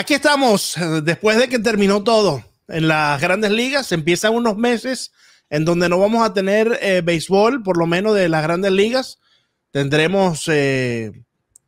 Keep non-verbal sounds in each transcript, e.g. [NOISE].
Aquí estamos, eh, después de que terminó todo en las grandes ligas, empiezan unos meses en donde no vamos a tener eh, béisbol, por lo menos de las grandes ligas. Tendremos eh,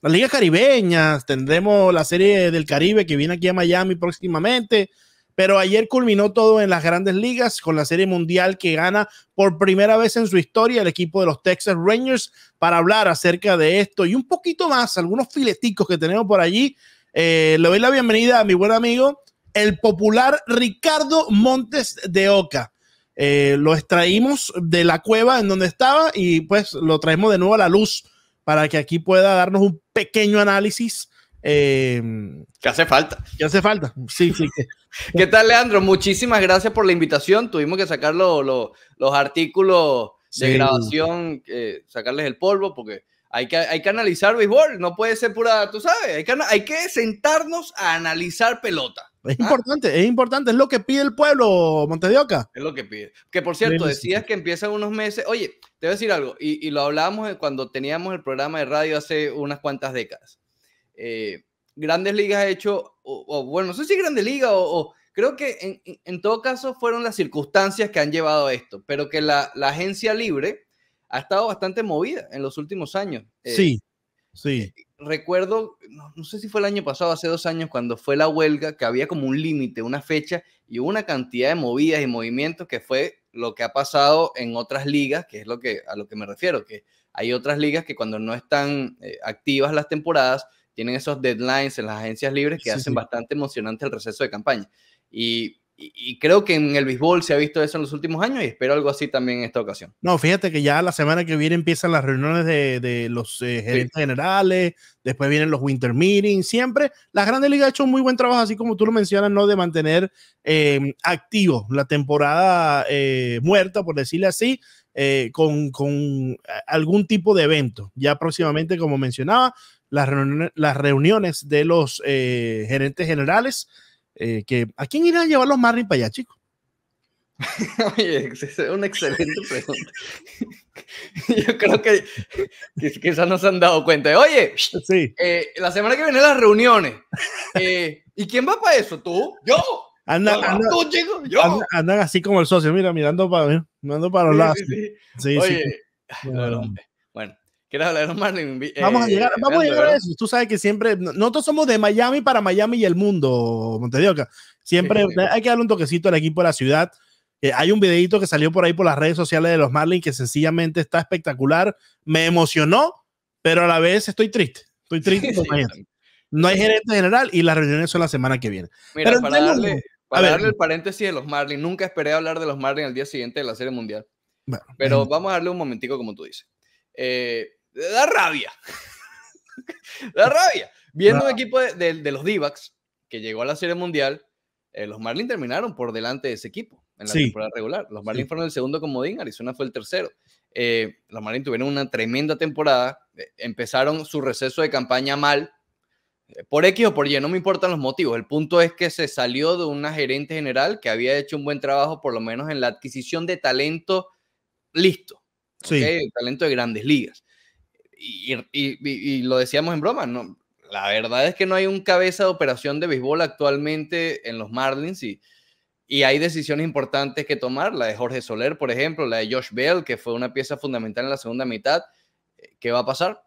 las ligas caribeñas, tendremos la serie del Caribe que viene aquí a Miami próximamente. Pero ayer culminó todo en las grandes ligas con la serie mundial que gana por primera vez en su historia el equipo de los Texas Rangers para hablar acerca de esto y un poquito más, algunos fileticos que tenemos por allí. Eh, le doy la bienvenida a mi buen amigo, el popular Ricardo Montes de Oca. Eh, lo extraímos de la cueva en donde estaba y pues lo traemos de nuevo a la luz para que aquí pueda darnos un pequeño análisis. Em, que hace falta. Que hace falta. Sí, sí. [LAUGHS] ¿Qué tal, Leandro? Muchísimas gracias por la invitación. Tuvimos que sacar los artículos de grabación, eh, sacarles el polvo porque hay que, hay que analizar béisbol, no puede ser pura, tú sabes, hay que, sentarnos a analizar pelota. Es ¿ah? importante, es importante, es lo que pide el pueblo, Montedioca. Es lo que pide. Que por cierto, decías que empiezan unos meses. Oye, te voy a decir algo, y, lo hablábamos cuando teníamos el programa de radio hace unas cuantas décadas. Eh, Grandes Ligas ha hecho, o, bueno, no sé si Grandes Ligas o, creo que en, en, todo caso fueron las circunstancias que han llevado a esto, pero que la, la agencia libre ha estado bastante movida en los últimos años. Eh, sí, sí. Eh, recuerdo, no, sé si fue el año pasado, hace dos años, cuando fue la huelga, que había como un límite, una fecha y una cantidad de movidas y movimientos que fue lo que ha pasado en otras ligas, que es lo que, a lo que me refiero, que hay otras ligas que cuando no están eh, activas las temporadas, tienen esos deadlines en las agencias libres que hacen bastante emocionante el receso de campaña. Y y, creo que en el béisbol se ha visto eso en los últimos años y espero algo así también en esta ocasión. No, fíjate que ya la semana que viene empiezan las reuniones de, de los eh, gerentes generales, después vienen los winter meetings, siempre. la grandes Liga ha hecho un muy buen trabajo, así como tú lo mencionas, ¿no? De mantener em, activo la temporada eh, muerta, por decirle así. Eh, con, con algún tipo de evento. Ya próximamente, como mencionaba, las, reuniones, las reuniones de los gerentes generales eh, que ¿a quién irán a llevar los Marlins para allá, chicos? [LAUGHS] Oye, es una excelente pregunta. [LAUGHS] Yo creo que, quizás no se han dado cuenta. Oye, sí. Eh, la semana que viene las reuniones. Eh, ¿Y quién va para eso? ¿Tú? ¿Yo? anda, ¿Yo? andan así como el socio, mira, mirando para, mirando para los sí, lados. Sí, sí. Oye, ¿Quieres hablar de Marlin? Eh, vamos a llegar, vamos a, llegar eso. Tú sabes que siempre, nosotros somos de Miami para Miami y el mundo, Montedioca. Siempre hay que darle un toquecito al equipo de la ciudad. Eh, hay un videito que salió por ahí por las redes sociales de los Marlins que sencillamente está espectacular. Me emocionó, pero a la vez estoy triste. Estoy triste. [LAUGHS] no hay gerente general y las reuniones son la semana que viene. pero para, darle, darle el paréntesis de los Marlins, nunca esperé hablar de los Marlins el día siguiente de la Serie Mundial. pero vamos a darle un momentico, como tú dices. Eh, da rabia. [LAUGHS] da rabia. Viendo un equipo de, los Divacs que llegó a la Serie Mundial, eh, los Marlins terminaron por delante de ese equipo en la temporada regular. Los Marlins fueron el segundo comodín, Arizona fue el tercero. Eh, los Marlins tuvieron una tremenda temporada, eh, empezaron su receso de campaña mal, por X o por Y, no me importan los motivos. El punto es que se salió de una gerente general que había hecho un buen trabajo, por lo menos en la adquisición de talento listo. talento de grandes ligas y, lo decíamos en broma, no, la verdad es que no hay un cabeza de operación de béisbol actualmente en los Marlins y, y hay decisiones importantes que tomar, la de Jorge Soler, por ejemplo, la de Josh Bell, que fue una pieza fundamental en la segunda mitad. Eh, ¿Qué va a pasar?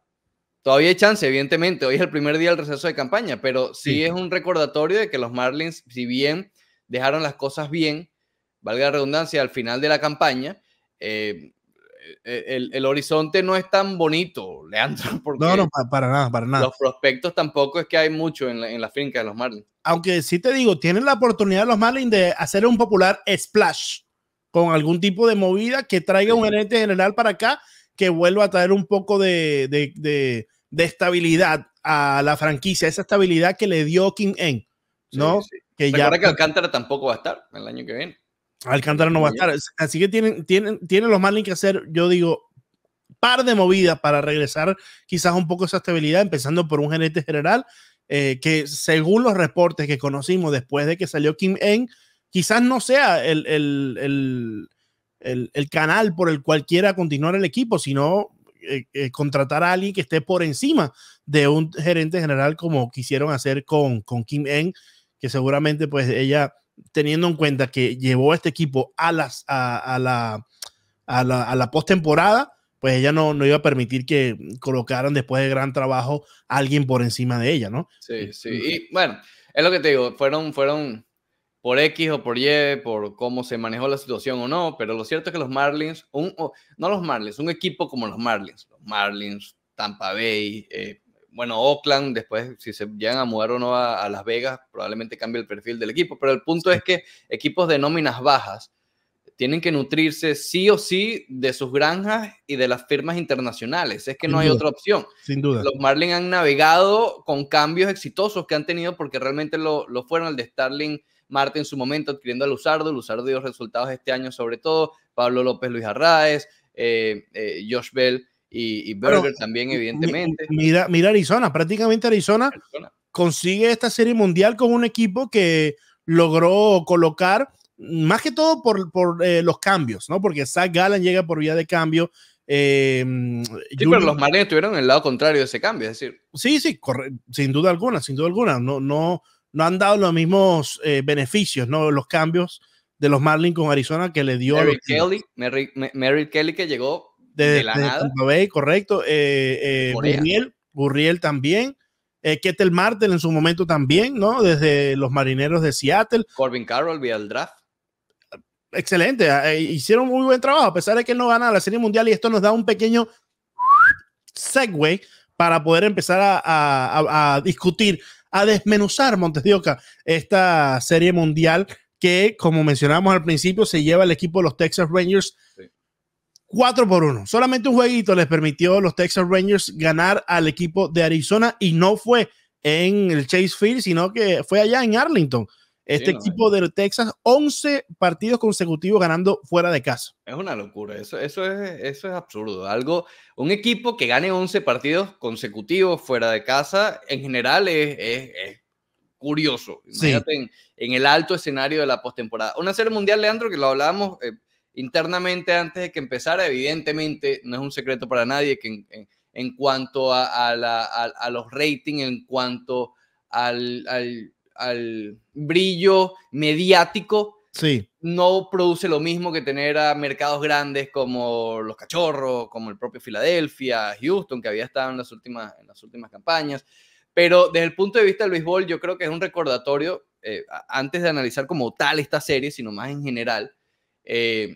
Todavía hay chance, evidentemente. Hoy es el primer día del receso de campaña, pero sí, es un recordatorio de que los Marlins, si bien dejaron las cosas bien, valga la redundancia, al final de la campaña, eh, e, el, el, horizonte no es tan bonito, Leandro. [LAUGHS] Porque no, no, para, nada, para nada. Los prospectos tampoco es que hay mucho en la, en finca de los Marlins. Aunque sí te digo, tienen la oportunidad los Marlins de hacer un popular splash con algún tipo de movida que traiga un gerente general para acá que vuelva a traer un poco de, de, de, estabilidad a la franquicia, esa estabilidad que le dio King En, ¿no? Que ya que pues Alcántara tampoco va a estar el año que viene. Alcántara no va a estar. Así que tienen, tienen, tienen los Marlins que hacer, yo digo, par de movidas para regresar quizás un poco esa estabilidad, empezando por un gerente general, eh, que según los reportes que conocimos después de que salió Kim En, quizás no sea el, canal por el cual quiera continuar el equipo, sino eh, eh, contratar a alguien que esté por encima de un gerente general como quisieron hacer con, con Kim En, que seguramente pues ella teniendo en cuenta que llevó a este equipo a, las, la, a la, postemporada, pues ella no, no iba a permitir que colocaran después de gran trabajo a alguien por encima de ella, ¿no? Sí, sí. Este, y bueno, es lo que te digo, fueron, fueron por X o por Y, por cómo se manejó la situación o no, pero lo cierto es que los Marlins, no los Marlins, un equipo como los Marlins, los Marlins, Tampa Bay, eh, bueno, Oakland, después si se llegan a mudar o no a, Las Vegas, probablemente cambie el perfil del equipo, pero el punto es que equipos de nóminas bajas tienen que nutrirse sí o sí de sus granjas y de las firmas internacionales. Es que no hay otra opción. Sin duda. Los Marlins han navegado con cambios exitosos que han tenido porque realmente lo, fueron el de Starling Marte en su momento adquiriendo a Luzardo. Luzardo dio resultados este año sobre todo. Pablo López, Luis Arraez, eh, eh, Josh Bell y, y también, evidentemente. Mira, Arizona, prácticamente Arizona, consigue esta serie mundial con un equipo que logró colocar, más que todo por, eh, los cambios, ¿no? Porque Zach Gallen llega por vía de cambio. Eh, sí, pero los Marlins estuvieron en el lado contrario de ese cambio, es decir. Sí, sí, sin duda alguna, sin duda alguna. No, no, no han dado los mismos eh, beneficios, ¿no? Los cambios de los Marlins con Arizona que le dio. Mary Kelly, Mary Kelly que llegó de, Bay, correcto. Burriel, eh, eh, también. Eh, Ketel Martel en su momento también, ¿no? Desde los marineros de Seattle. Corbin Carroll vía el draft. Excelente, eh, hicieron muy buen trabajo, a pesar de que no gana la Serie Mundial y esto nos da un pequeño segue para poder empezar a, discutir, a desmenuzar, Montes de esta Serie Mundial que, como mencionamos al principio, se lleva el equipo de los Texas Rangers 4 por 1. Solamente un jueguito les permitió a los Texas Rangers ganar al equipo de Arizona y no fue en el Chase Field, sino que fue allá en Arlington. Este equipo de Texas, 11 partidos consecutivos ganando fuera de casa. Es una locura, eso, eso, es, eso es absurdo. Algo, un equipo que gane 11 partidos consecutivos fuera de casa, en general es, curioso. Imagínate en, el alto escenario de la postemporada. Una serie mundial, Leandro, que lo hablábamos eh, internamente antes de que empezara, evidentemente no es un secreto para nadie que en, cuanto a, los ratings, en cuanto al, brillo mediático, sí. no produce lo mismo que tener a mercados grandes como los cachorros, como el propio Filadelfia, Houston, que había estado en las últimas, en las últimas campañas. Pero desde el punto de vista del béisbol, yo creo que es un recordatorio, eh, antes de analizar como tal esta serie, sino más en general, eh,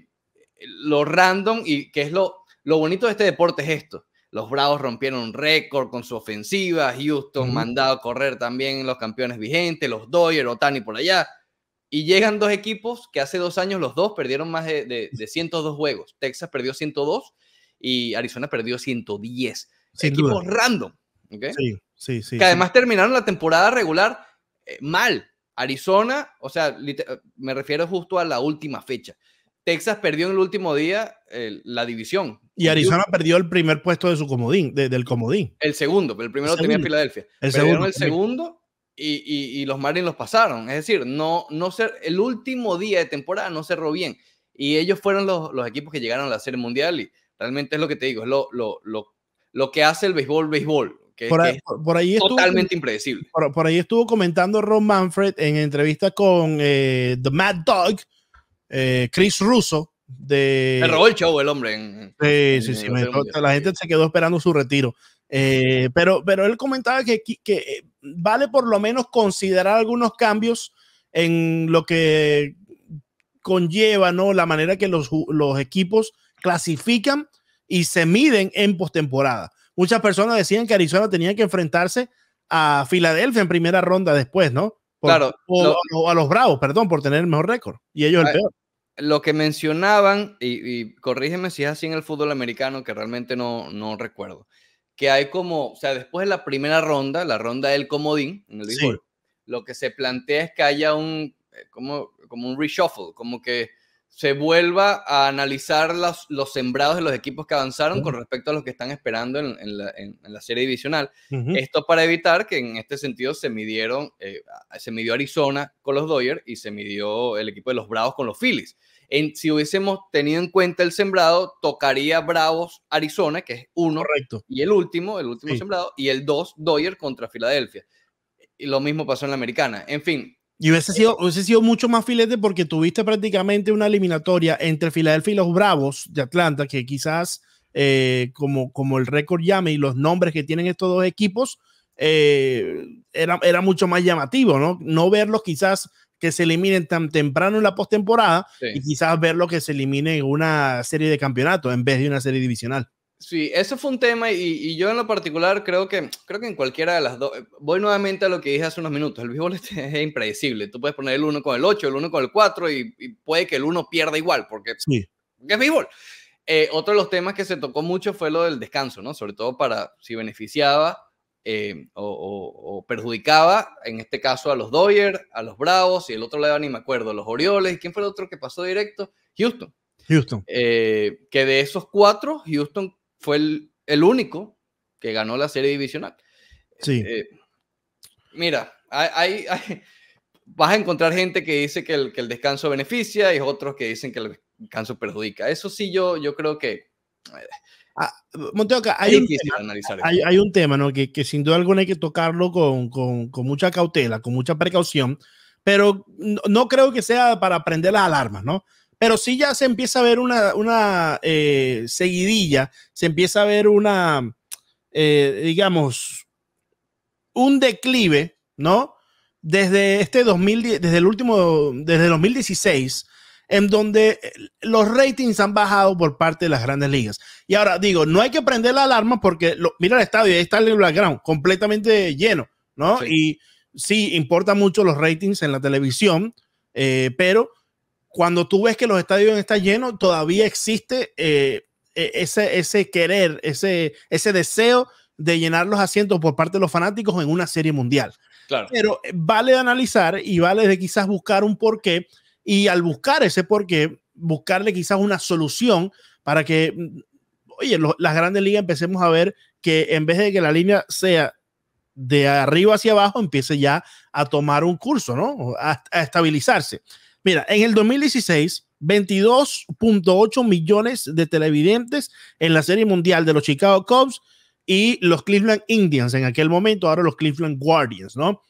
lo random y que es lo, lo bonito de este deporte es esto. Los Bravos rompieron un récord con su ofensiva, Houston mandado a correr también los campeones vigentes, los Dodgers, Otani por allá. Y llegan dos equipos que hace dos años los dos perdieron más de, de, 102 juegos. Texas perdió 102 y Arizona perdió 110. equipos random. Que además terminaron la temporada regular eh, mal. Arizona, o sea, eh, me refiero justo a la última fecha. Texas perdió en el último día la división. Y Arizona perdió el primer puesto de su comodín, del comodín. El segundo, pero el primero tenía Filadelfia. El segundo. el segundo y, los Marlins los pasaron. Es decir, no, no ser, el último día de temporada no cerró bien. Y ellos fueron los, equipos que llegaron a la Serie Mundial y realmente es lo que te digo, es lo, lo, lo, lo que hace el béisbol, béisbol. Que, por, ahí, es totalmente impredecible. Por, ahí estuvo comentando Ron Manfred en entrevista con eh, The Mad Dog, eh, Chris Russo. De, me robó el show el hombre. sí, sí, sí la gente se quedó esperando su retiro. Eh, pero, pero él comentaba que, que vale por lo menos considerar algunos cambios en lo que conlleva ¿no? la manera que los, los equipos clasifican y se miden en postemporada. Muchas personas decían que Arizona tenía que enfrentarse a Filadelfia en primera ronda después, ¿no? claro, o, a los Bravos, perdón, por tener el mejor récord y ellos el peor. Lo que mencionaban, y, corrígeme si es así en el fútbol americano, que realmente no, no recuerdo, que hay como, o sea, después de la primera ronda, la ronda del comodín, en el lo que se plantea es que haya un, eh, como, como un reshuffle, como que se vuelva a analizar los, los sembrados de los equipos que avanzaron con respecto a los que están esperando en, la, serie divisional. Esto para evitar que en este sentido se midieron, eh, se midió Arizona con los Dodgers y se midió el equipo de los Bravos con los Phillies. si hubiésemos tenido en cuenta el sembrado, tocaría Bravos Arizona, que es uno, y el último, el último sembrado, y el dos, Dodgers contra Filadelfia. Y lo mismo pasó en la americana. En fin, y hubiese sido, sido mucho más filete porque tuviste prácticamente una eliminatoria entre Filadelfia y los Bravos de Atlanta, que quizás eh, como, como el récord llame y los nombres que tienen estos dos equipos, eh, era, era mucho más llamativo, ¿no? No verlos quizás que se eliminen tan temprano en la postemporada y quizás verlos que se eliminen en una serie de campeonatos en vez de una serie divisional. Sí, eso fue un tema y, yo en lo particular creo que, creo que en cualquiera de las dos, eh, voy nuevamente a lo que dije hace unos minutos, el béisbol [LAUGHS] es impredecible, tú puedes poner el uno con el 8, el uno con el 4 y, puede que el uno pierda igual, porque, es béisbol. Eh, otro de los temas que se tocó mucho fue lo del descanso, ¿no? Sobre todo para si beneficiaba eh, o, perjudicaba, en este caso, a los Dodgers, a los Bravos y el otro le lado ni me acuerdo, los Orioles. ¿Quién fue el otro que pasó directo? Houston. Houston. que de esos cuatro, Houston fue el, el único que ganó la serie divisional. Sí. Eh, mira, vas a encontrar gente que dice que el, que el, descanso beneficia y otros que dicen que el descanso perjudica. Eso sí, yo, yo creo que... Eh, ah, hay, un tema, hay, un tema ¿no? que, que, sin duda alguna hay que tocarlo con, con, con mucha cautela, con mucha precaución, pero no, no, creo que sea para prender las alarmas, ¿no? pero sí ya se empieza a ver una, eh, seguidilla, se empieza a ver una, eh, digamos, un declive, ¿no? Desde este 2010, desde el último, desde 2016, en donde eh, los ratings han bajado por parte de las grandes ligas. Y ahora digo, no hay que prender la alarma porque mira el estadio, ahí está el background completamente lleno, ¿no? Y sí, importa mucho los ratings en la televisión, pero cuando tú ves que los estadios están llenos, todavía existe eh, e, ese, ese querer, ese, ese deseo de llenar los asientos por parte de los fanáticos en una serie mundial. Claro. Pero eh, vale de analizar y vale de quizás buscar un porqué y al buscar ese porqué, buscarle quizás una solución para que, mm, oye, las grandes ligas empecemos a ver que en vez de que la línea sea de arriba hacia abajo, empiece ya a tomar un curso, ¿no? a estabilizarse. Mira, en el 2016, 22.8 millones de televidentes en la Serie Mundial de los Chicago Cubs y los Cleveland Indians en aquel momento, ahora los Cleveland Guardians, ¿no?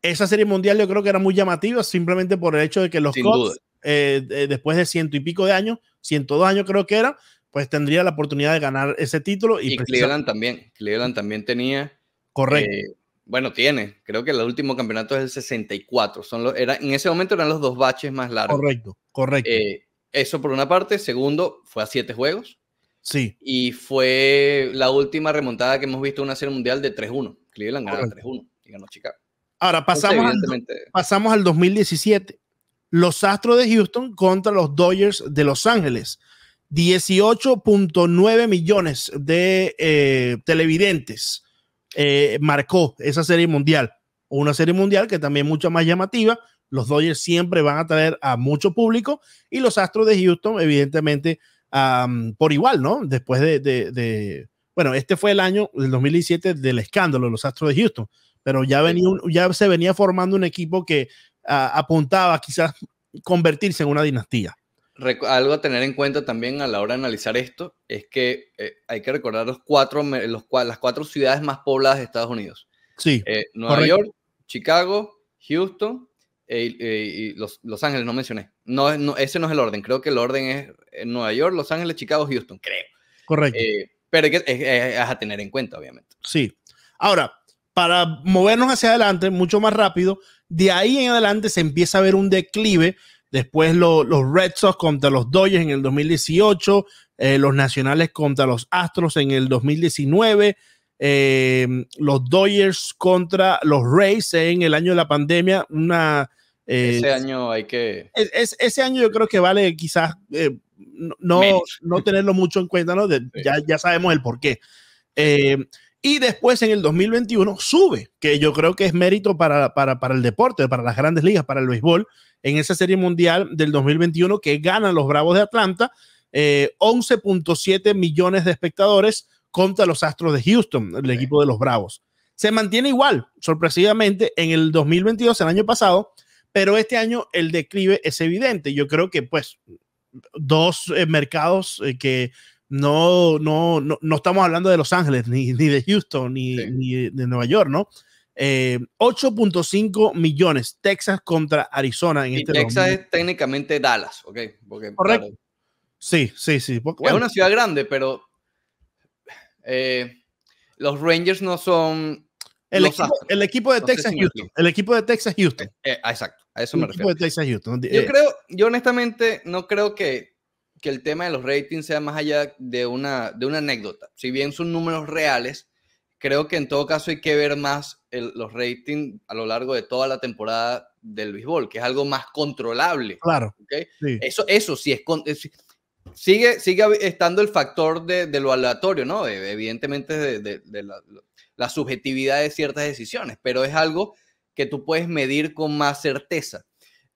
Esa Serie Mundial yo creo que era muy llamativa simplemente por el hecho de que los Cubs, eh, después de ciento y pico de años, 102 años creo que era, pues tendría la oportunidad de ganar ese título. Y, Cleveland también, Cleveland también tenía... Correcto. Eh, bueno, tiene. Creo que el último campeonato es el 64. Son era, en ese momento eran los dos baches más largos. Correcto, correcto. Eh, eso por una parte. Segundo, fue a siete juegos. Sí. Y fue la última remontada que hemos visto una serie mundial de 3-1. Cleveland ganó 3-1 y Chicago. Ahora pasamos, al, pasamos al 2017. Los Astros de Houston contra los Dodgers de Los Ángeles. 18.9 millones de eh, televidentes eh, marcó esa serie mundial. Una serie mundial que también es mucho más llamativa. Los Dodgers siempre van a traer a mucho público y los Astros de Houston, evidentemente, por igual, ¿no? Después de, bueno, este fue el año del 2017 del escándalo de los Astros de Houston, pero ya, venía ya se venía formando un equipo que ah, apuntaba quizás convertirse en una dinastía algo a tener en cuenta también a la hora de analizar esto es que eh, hay que recordar los cuatro, los, las cuatro ciudades más pobladas de Estados Unidos. Sí. Eh, Nueva York, Chicago, Houston eh, y los, Ángeles, no mencioné. No, ese no es el orden. Creo que el orden es Nueva York, Los Ángeles, Chicago, Houston, creo. Correcto. pero es, es a tener en cuenta, obviamente. Sí. Ahora, para movernos hacia adelante, mucho más rápido, de ahí en adelante se empieza a ver un declive Después los Red Sox contra los Dodgers en el 2018, eh, los Nacionales contra los Astros en el 2019, eh, los Dodgers contra los Rays en el año de la pandemia. Una, eh, ese año hay que... Es, ese año yo creo que vale quizás no, no, tenerlo mucho en cuenta, ¿no? ya, sabemos el por qué. Y después en el 2021 sube, que yo creo que es mérito para, para, el deporte, para las grandes ligas, para el béisbol, en esa serie mundial del 2021 que ganan los Bravos de Atlanta, 11.7 eh, millones de espectadores contra los Astros de Houston, el equipo de los Bravos. Se mantiene igual, sorpresivamente, en el 2022, el año pasado, pero este año el declive es evidente. Yo creo que pues dos eh, mercados eh, que no, no, no, estamos hablando de Los Ángeles, ni, de Houston, ni, de Nueva York, ¿no? 8.5 eh, millones, Texas contra Arizona en y este Texas es técnicamente Dallas, ¿ok? Correcto. sí, sí, sí. Es una ciudad grande, pero eh, los Rangers no son... El, equipo, el equipo, de Texas eh, Houston. El equipo de Texas Houston. exacto, a eso me refiero. De Texas, Houston. Yo creo, yo honestamente no creo que que el tema de los ratings sea más allá de una, de una anécdota. Si bien son números reales, creo que en todo caso hay que ver más los ratings a lo largo de toda la temporada del béisbol, que es algo más controlable. Claro. Eso, eso sí es, sigue, sigue estando el factor de, lo aleatorio, ¿no? E, evidentemente de, la, la, subjetividad de ciertas decisiones, pero es algo que tú puedes medir con más certeza.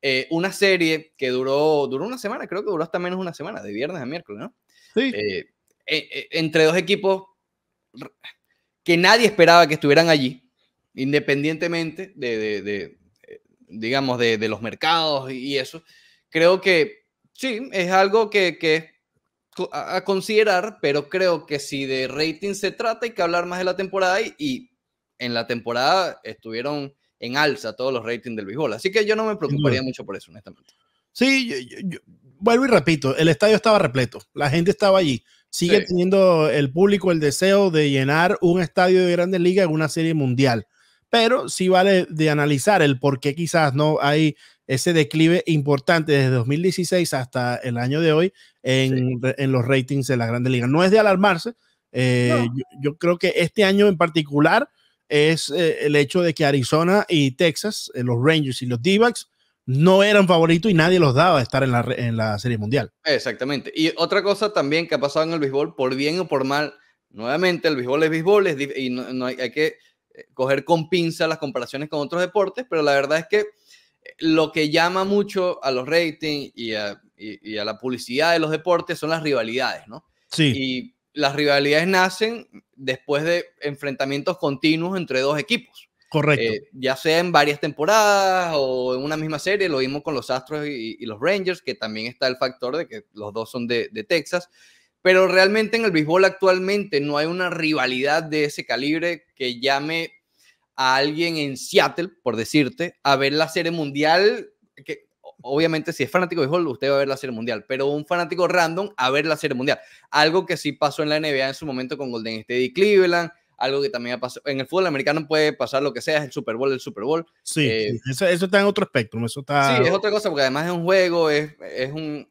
Eh, una serie que duró, duró una semana, creo que duró hasta menos una semana, de viernes a miércoles, ¿no? Sí. Eh, eh, entre dos equipos que nadie esperaba que estuvieran allí, independientemente de, digamos, de, los mercados y eso. Creo que sí, es algo que, que a considerar, pero creo que si de rating se trata, hay que hablar más de la temporada y en la temporada estuvieron en alza todos los ratings del béisbol. Así que yo no me preocuparía mucho por eso, honestamente. Sí, vuelvo y repito, el estadio estaba repleto, la gente estaba allí. Sigue teniendo el público el deseo de llenar un estadio de grandes ligas en una serie mundial. Pero sí vale de analizar el por qué quizás no hay ese declive importante desde 2016 hasta el año de hoy en, los ratings de la Grandes Liga. No es de alarmarse. Eh, yo, creo que este año en particular es eh, el hecho de que Arizona y Texas, eh, los Rangers y los d no eran favoritos y nadie los daba de estar en la, Serie Mundial. Exactamente. Y otra cosa también que ha pasado en el béisbol, por bien o por mal, nuevamente el béisbol es béisbol y no, hay, que eh, coger con pinza las comparaciones con otros deportes, pero la verdad es que lo que llama mucho a los ratings y a, la publicidad de los deportes son las rivalidades, ¿no? Sí las rivalidades nacen después de enfrentamientos continuos entre dos equipos. Correcto. Eh, ya sea en varias temporadas o en una misma serie, lo vimos con los Astros y, los Rangers, que también está el factor de que los dos son de, Texas, pero realmente en el béisbol actualmente no hay una rivalidad de ese calibre que llame a alguien en Seattle, por decirte, a ver la serie mundial, que, obviamente, si es fanático de béisbol, usted va a ver la Serie Mundial, pero un fanático random a ver la Serie Mundial. Algo que sí pasó en la NBA en su momento con Golden State y Cleveland, algo que también ha pasado. En el fútbol americano puede pasar lo que sea, es el Super Bowl, el Super Bowl. Sí, eh, Eso, está en otro espectro, eso está... Sí, es otra cosa, porque además es un juego, es, es un...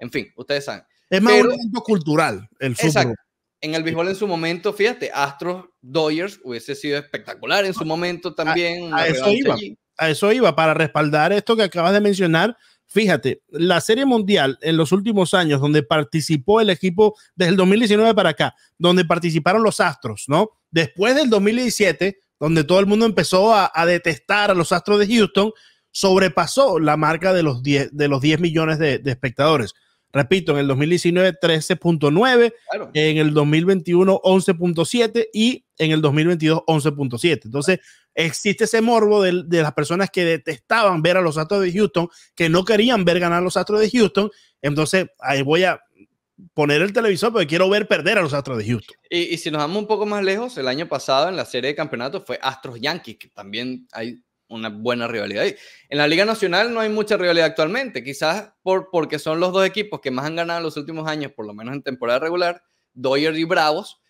En fin, ustedes saben. Es más un evento cultural el fútbol. Exacto. En el béisbol en su momento, fíjate, Astros Dodgers hubiese sido espectacular en su ah, momento también. A, eso iba a eso iba, para respaldar esto que acabas de mencionar. Fíjate, la Serie Mundial en los últimos años, donde participó el equipo desde el 2019 para acá, donde participaron los Astros, ¿no? Después del 2017, donde todo el mundo empezó a, detestar a los Astros de Houston, sobrepasó la marca de los 10, de los 10 millones de, espectadores. Repito, en el 2019 13.9, en el 2021 11.7 y en el 2022 11.7. Entonces, existe ese morbo de, de, las personas que detestaban ver a los Astros de Houston, que no querían ver ganar a los Astros de Houston. Entonces, ahí voy a poner el televisor porque quiero ver perder a los Astros de Houston. Y, y si nos vamos un poco más lejos, el año pasado en la serie de campeonatos fue Astros Yankees, que también hay una buena rivalidad. Y en la Liga Nacional no hay mucha rivalidad actualmente, quizás por, porque son los dos equipos que más han ganado en los últimos años, por lo menos en temporada regular, Doyer y Bravos,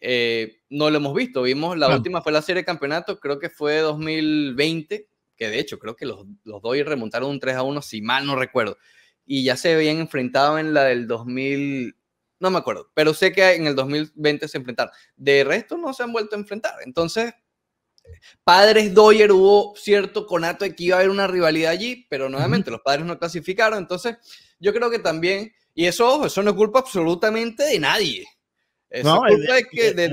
eh, no lo hemos visto. Vimos, la última fue la serie de campeonato, creo que fue 2020, que de hecho creo que los, los dos remontaron un 3 a 1, si mal no recuerdo. Y ya se habían enfrentado en la del 2000, no me acuerdo, pero sé que en el 2020 se enfrentaron. De resto no se han vuelto a enfrentar. Entonces, Padres Doyer hubo cierto conato de que iba a haber una rivalidad allí, pero nuevamente los padres no clasificaron. Entonces, yo creo que también, y eso, eso no es culpa absolutamente de nadie es de,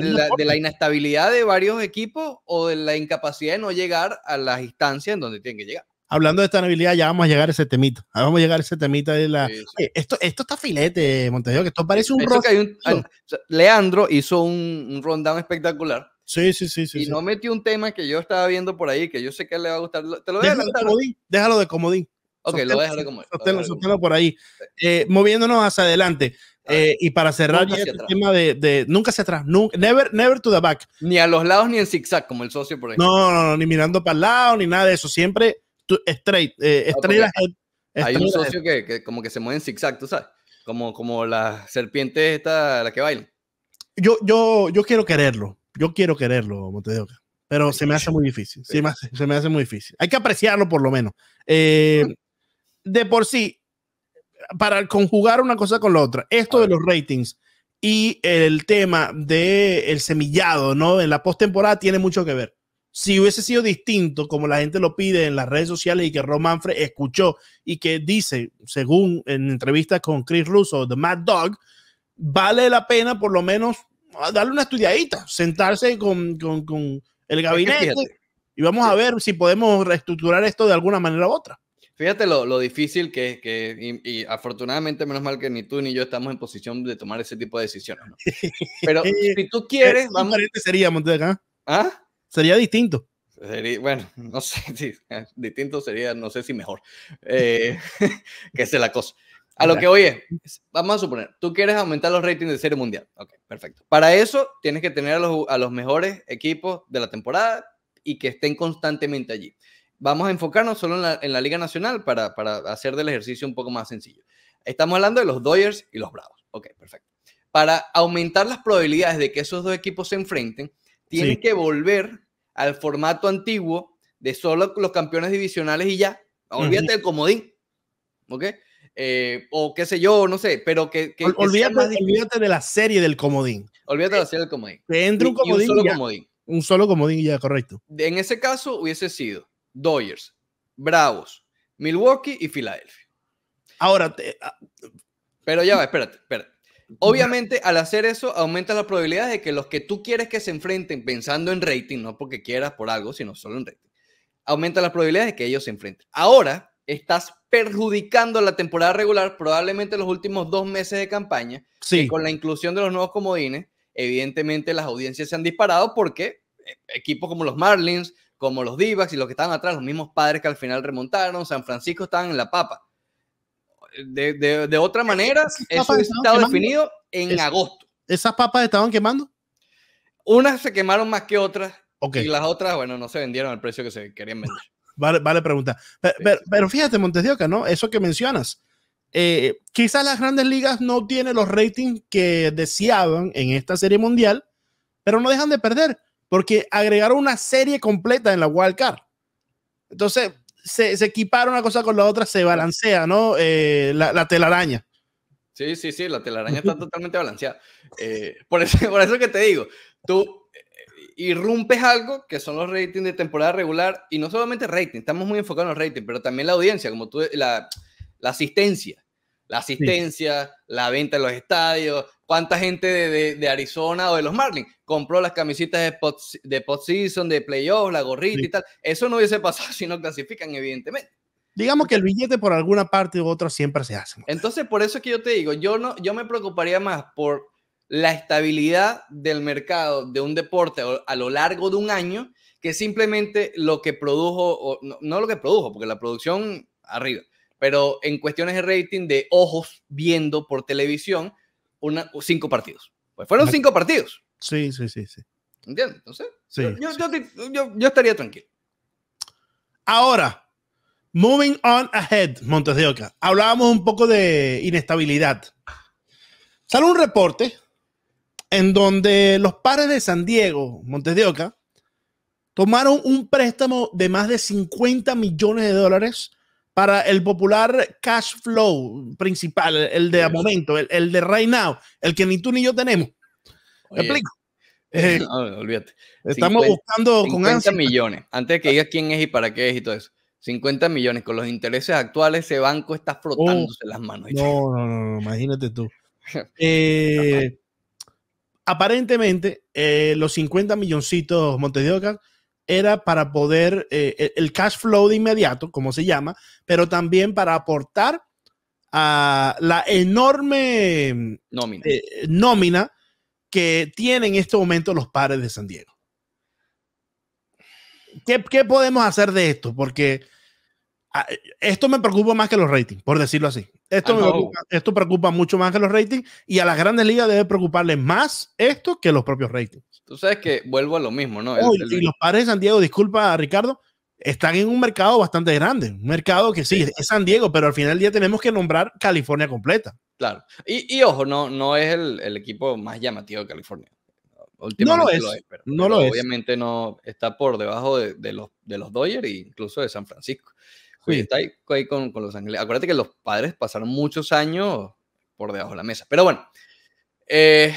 la, inestabilidad de varios equipos o de la incapacidad de no llegar a las instancias en donde tienen que llegar? Hablando de estabilidad, ya vamos a llegar a ese temito vamos a llegar a ese temita de la. esto, esto está filete, Montevideo, que esto parece un, Leandro hizo un, un rundown espectacular. Sí, sí, sí, sí. Y no metió un tema que yo estaba viendo por ahí, que yo sé que le va a gustar. Te lo voy déjalo de comodín, Ok, lo voy a dejar de comodín. por ahí. Eh, moviéndonos hacia adelante. Eh, y para cerrar el este tema de, nunca hacia atrás, never, never to the back. Ni a los lados ni en zigzag, como el socio por ejemplo. No, no, ni mirando para el lado, ni nada de eso. Siempre straight, eh, ah, hay, un socio que, como que se mueve en zigzag, tú sabes. Como, como las serpientes esta, la que baila Yo, yo, yo quiero quererlo. Yo quiero quererlo, Montedeoca. Pero se me hace muy difícil. Se, me hace, se, me hace, muy difícil. Hay que apreciarlo por lo menos. Eh, de por sí, para conjugar una cosa con la otra, esto de los ratings y el tema del semillado, ¿no? En la postemporada tiene mucho que ver. Si hubiese sido distinto, como la gente lo pide en las redes sociales y que Frey escuchó y que dice, según en entrevistas con Chris Russo, The Mad Dog, vale la pena por lo menos darle una estudiadita, sentarse con, el gabinete y vamos a ver si podemos reestructurar esto de alguna manera u otra. Fíjate lo, difícil que es, que, y, afortunadamente, menos mal que ni tú ni yo estamos en posición de tomar ese tipo de decisiones. Pero [LAUGHS] si tú quieres, vamos. sería, Monteca? ¿ah? ¿Ah? Sería distinto. Sería, bueno, [LAUGHS] no sé, si, eh, distinto sería, no sé si mejor, eh, [LAUGHS] que sea la cosa. A lo que oye, vamos a suponer, tú quieres aumentar los ratings de Serie Mundial. Ok, perfecto. Para eso tienes que tener a los, a los mejores equipos de la temporada y que estén constantemente allí vamos a enfocarnos solo en la, Liga Nacional para, hacer del ejercicio un poco más sencillo. Estamos hablando de los Dodgers y los Bravos. Ok, perfecto. Para aumentar las probabilidades de que esos dos equipos se enfrenten, tienen que volver al formato antiguo de solo los campeones divisionales y ya. Olvídate del comodín. ¿Ok? Eh, o qué sé yo, no sé, pero que... olvídate, de la serie del comodín. Olvídate de la serie del comodín. un Y solo comodín. Un solo comodín y ya, correcto. En ese caso hubiese sido Dodgers, Bravos, Milwaukee y Filadelfia. Ahora te... Ah, Pero ya va, espérate, espérate. Obviamente, al hacer eso, aumenta la probabilidad de que los que tú quieres que se enfrenten pensando en rating, no porque quieras por algo, sino solo en rating, aumenta la probabilidad de que ellos se enfrenten. Ahora estás perjudicando la temporada regular, probablemente los últimos dos meses de campaña, sí. con la inclusión de los nuevos comodines, evidentemente las audiencias se han disparado porque eh, equipos como los Marlins, como los divas y los que estaban atrás, los mismos padres que al final remontaron, San Francisco estaban en la papa. De, de, otra manera, eso estaba definido en agosto. ¿Esas papas estaban quemando? Unas se quemaron más que otras y las otras, bueno, no se vendieron al precio que se querían vender. [LAUGHS] Vale, vale pregunta. Pero, fíjate, Montes de Oca, ¿no? Eso que mencionas. Eh, quizás las grandes ligas no tienen los ratings que deseaban en esta serie mundial, pero no dejan de perder porque agregaron una serie completa en la Card. Entonces, se, equipara una cosa con la otra, se balancea, ¿no? Eh, la, telaraña. Sí, sí, sí, la telaraña está totalmente balanceada. Eh, por, eso, [LAUGHS] por eso que te digo, tú eh, irrumpes algo que son los ratings de temporada regular y no solamente rating, estamos muy enfocados en los ratings, pero también la audiencia, como tú, la, asistencia. La asistencia, la venta en los estadios, ¿Cuánta gente de, Arizona o de los Marlins compró las camisetas de de postseason, de playoffs, la gorrita y tal? Eso no hubiese pasado [LAUGHS] si no clasifican, evidentemente. Digamos que el billete por alguna parte u otra siempre se hace. Entonces, por eso es que yo te digo, yo, no, yo me preocuparía más por la estabilidad del mercado de un deporte a lo largo de un año que simplemente lo que produjo, o no lo que produjo, porque la producción arriba, pero en cuestiones de rating de ojos viendo por televisión, una, cinco partidos. Pues fueron cinco partidos. Sí, sí, sí, sí. ¿Entiendes? Entonces, yo, estaría tranquilo. Ahora, moving on ahead, Montes de Oca. Hablábamos un poco de inestabilidad. Sale un reporte en donde los padres de San Diego, Montes de Oca, tomaron un préstamo de más de 50 millones de dólares para el popular cash flow principal, el de momento, el, de right now, el que ni tú ni yo tenemos. ¿Me explico? [LAUGHS] no, eh, olvídate. Estamos buscando con 50 millones. Antes de que digas quién es y para qué es y todo eso. 50 millones. Con los intereses actuales, ese banco está frotándose las manos. No, no, no, imagínate tú. [LAUGHS] Eh, aparentemente, eh, los 50 milloncitos Oca era para poder, eh, e, el cash flow de inmediato, como se llama, pero también para aportar a la enorme nómina, eh, que tienen en este momento los padres de San Diego. ¿Qué, ¿Qué podemos hacer de esto? Porque ah, esto me preocupa más que los ratings, por decirlo así. Esto, preocupa, esto preocupa mucho más que los ratings y a las grandes ligas debe preocuparle más esto que los propios ratings. Tú sabes que vuelvo a lo mismo, ¿no? Y los padres de San Diego, disculpa Ricardo, están en un mercado bastante grande, un mercado que sí, es San Diego, pero al final del día tenemos que nombrar California completa. Claro. Y, ojo, no, no es el, equipo más llamativo de California. No lo es. obviamente no está por debajo de, los, de los Dodgers e incluso de San Francisco. Está ahí, con, con, Los Ángeles. Acuérdate que los padres pasaron muchos años por debajo de la mesa. Pero bueno, eh,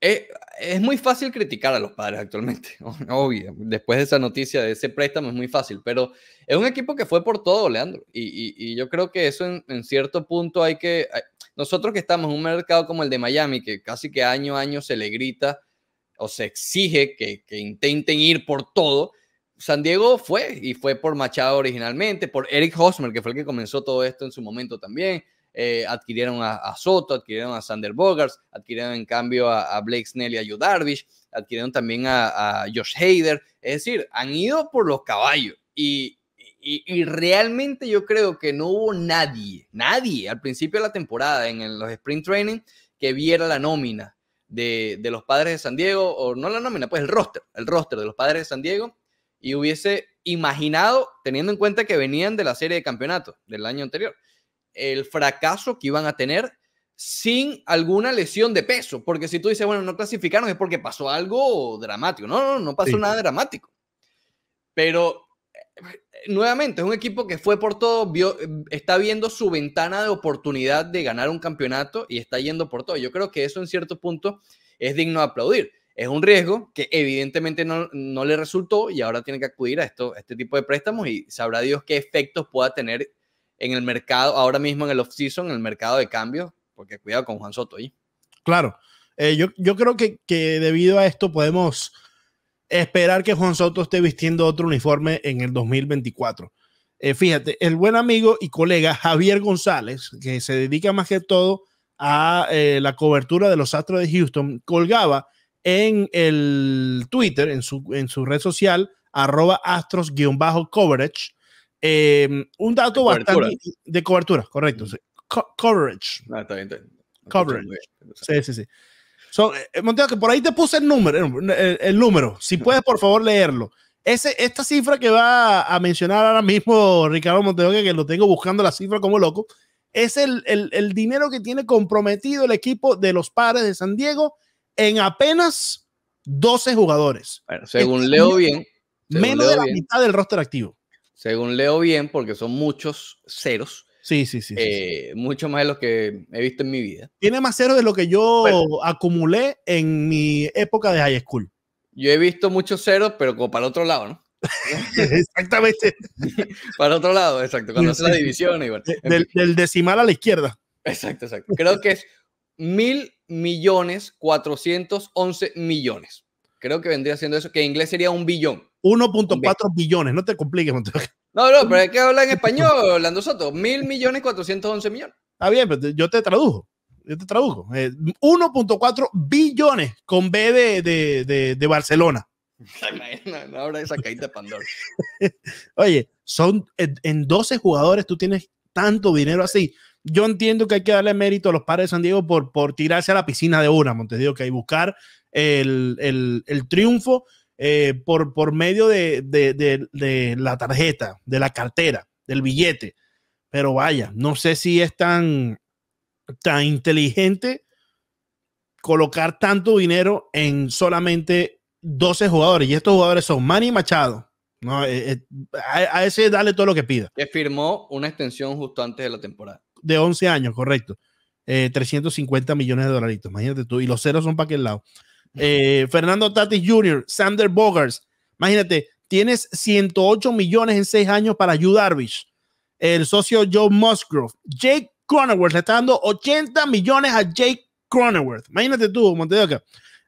eh, es muy fácil criticar a los padres actualmente, [LAUGHS] obvio. Después de esa noticia, de ese préstamo, es muy fácil. Pero es un equipo que fue por todo, Leandro. Y, y, yo creo que eso en, cierto punto hay que... nosotros que estamos en un mercado como el de Miami, que casi que año a año se le grita o se exige que, que intenten ir por todo, San Diego fue, y fue por Machado originalmente, por Eric Hosmer, que fue el que comenzó todo esto en su momento también. Eh, adquirieron a, Soto, adquirieron a Sander Bogarts, adquirieron en cambio a, Blake Snell y a Joe Darvish, adquirieron también a, Josh Hader. Es decir, han ido por los caballos. Y, y, realmente yo creo que no hubo nadie, nadie al principio de la temporada en, los sprint training que viera la nómina de, de, los padres de San Diego, o no la nómina, pues el roster, el roster de los padres de San Diego y hubiese imaginado, teniendo en cuenta que venían de la serie de campeonato del año anterior, el fracaso que iban a tener sin alguna lesión de peso. Porque si tú dices, bueno, no clasificaron es porque pasó algo dramático. No, no, no pasó nada dramático. Pero eh, nuevamente, es un equipo que fue por todo, vio, está viendo su ventana de oportunidad de ganar un campeonato y está yendo por todo. Yo creo que eso en cierto punto es digno de aplaudir. Es un riesgo que evidentemente no, le resultó y ahora tiene que acudir a, esto, este tipo de préstamos y sabrá Dios qué efectos pueda tener en el mercado, ahora mismo en el off-season, en el mercado de cambio, porque cuidado con Juan Soto ahí. Claro, eh, yo, yo, creo que, debido a esto podemos esperar que Juan Soto esté vistiendo otro uniforme en el 2024. Eh, fíjate, el buen amigo y colega Javier González, que se dedica más que todo a eh, la cobertura de los Astros de Houston, colgaba en el Twitter, en su, en su red social, arroba astros-coverage. Em, un dato de bastante cobertura. de cobertura, correcto. Mm. coverage. Ah, coverage. Sí, sí, sí. So, eh, eh, que por ahí te puse el número, el, número. Si puedes, por favor, leerlo. Ese, esta cifra que va a mencionar ahora mismo Ricardo Monteo, que lo tengo buscando la cifra como loco, es el, el, el dinero que tiene comprometido el equipo de los padres de San Diego en apenas 12 jugadores. Bueno, según leo bien. menos de la mitad del roster activo. Según leo bien, porque son muchos ceros. Sí, sí, sí, Muchos eh, Mucho más de los que he visto en mi vida. Tiene más ceros de lo que yo acumulé en mi época de high school. Yo he visto muchos ceros, pero como para el otro lado, ¿no? [LAUGHS] Exactamente. [LAUGHS] para otro lado, exacto. Cuando hace la división. Igual. del decimal a la izquierda. Exacto, exacto. Creo que es mil millones 411 millones. Creo que vendría siendo eso, que en inglés sería un billón. 1.4 billones, no te compliques. No, no, pero hay que hablar en español, Orlando Soto. Mil millones 411 millones. Está bien, pero yo te tradujo. Yo te tradujo. 1.4 eh, billones con B de, de, de, Barcelona. Ahora esa caída Pandora. [LAUGHS] Oye, son en 12 jugadores tú tienes tanto dinero así yo entiendo que hay que darle mérito a los padres de San Diego por, por tirarse a la piscina de una, digo que hay buscar el, triunfo eh, por, por medio de, la tarjeta, de la cartera, del billete. Pero vaya, no sé si es tan, tan inteligente colocar tanto dinero en solamente 12 jugadores. Y estos jugadores son Manny Machado, no, eh, eh, a, a, ese dale todo lo que pida. Que firmó una extensión justo antes de la temporada de 11 años, correcto. 350 eh, millones de dolaritos, imagínate tú. Y los ceros son para aquel lado. Eh, Fernando Tatis Jr., Sander Bogers, imagínate, tienes 108 millones en 6 años para ayudar. El socio Joe Musgrove, Jake Cronenworth, le está dando 80 millones a Jake Cronenworth. Imagínate tú, Montevideo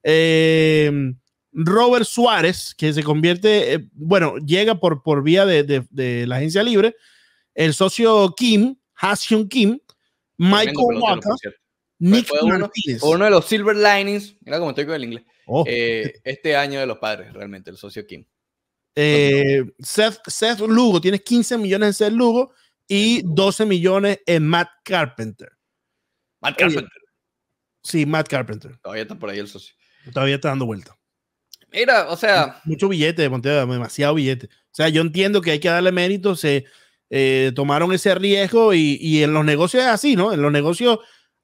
em, Robert Suárez, que se convierte, eh, bueno, llega por, por vía de, la agencia libre, el socio Kim, Hashion Kim, Michael Waka, Nick fue uno, Uno de los Silver Linings, mira cómo estoy con el inglés, oh. eh, este año de los padres, realmente, el socio Kim. Eh, Seth, Lugo, tienes 15 millones en Seth Lugo y 12 millones en Matt Carpenter. Matt Carpenter. sí, Matt Carpenter. Todavía está por ahí el socio. Todavía está dando vuelta. Mira, o sea. Mucho billete, de Montevideo, demasiado billete. O sea, yo entiendo que hay que darle mérito. Se, eh, eh, tomaron ese riesgo y, en los negocios es así, ¿no? En los negocios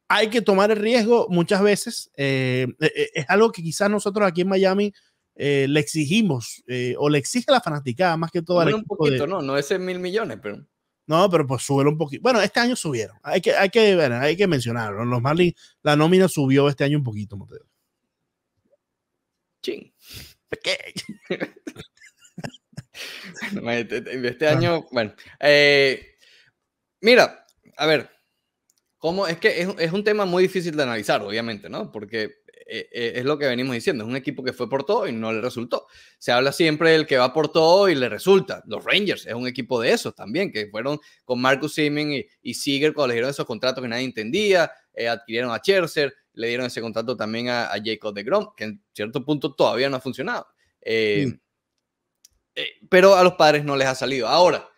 hay que tomar el riesgo muchas veces. Eh, e, e, es algo que quizás nosotros aquí en Miami eh, le exigimos o le exige a la fanaticada más que todo. un no, no es en mil millones, pero... No, pero pues suben un poquito. Bueno, este año subieron. Hay que, hay que, hay que mencionarlo. Los Marlins, la nómina subió este año un poquito, Mateo. Ching. ¿Qué? [LAUGHS] [LAUGHS] este año, bueno. Eh, mira, a ver, ¿cómo? es que es, un tema muy difícil de analizar, obviamente, ¿no? Porque eh, eh, es lo que venimos diciendo, es un equipo que fue por todo y no le resultó. Se habla siempre del que va por todo y le resulta. Los Rangers es un equipo de esos también, que fueron con Marcus Simmons y, y Seager cuando le dieron esos contratos que nadie entendía, adquirieron a Cherser, le dieron ese contrato también a, Jacob de Grom, que en cierto punto todavía no ha funcionado. Eh, eh, pero a los padres no les ha salido. Ahora,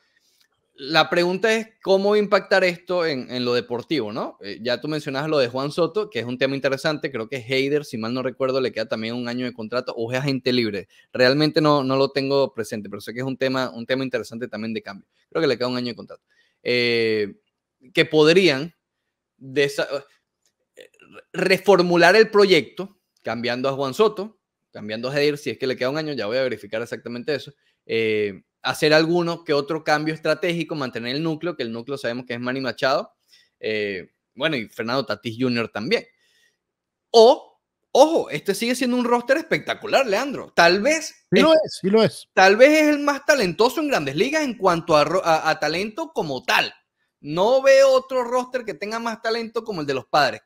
la pregunta es cómo impactar esto en, lo deportivo, ¿no? Eh, ya tú mencionabas lo de Juan Soto, que es un tema interesante. Creo que Heider, si mal no recuerdo, le queda también un año de contrato o es agente libre. Realmente no, no lo tengo presente, pero sé que es un tema, un tema interesante también de cambio. Creo que le queda un año de contrato. Eh, que podrían reformular el proyecto, cambiando a Juan Soto, cambiando a Heider, si es que le queda un año, ya voy a verificar exactamente eso eh, hacer alguno que otro cambio estratégico, mantener el núcleo, que el núcleo sabemos que es Manny Machado, eh, bueno, y Fernando Tatis Jr. también. O, ojo, este sigue siendo un roster espectacular, Leandro. Tal vez... Sí lo es, sí lo es. Tal vez es el más talentoso en grandes ligas en cuanto a, talento como tal. No veo otro roster que tenga más talento como el de los padres.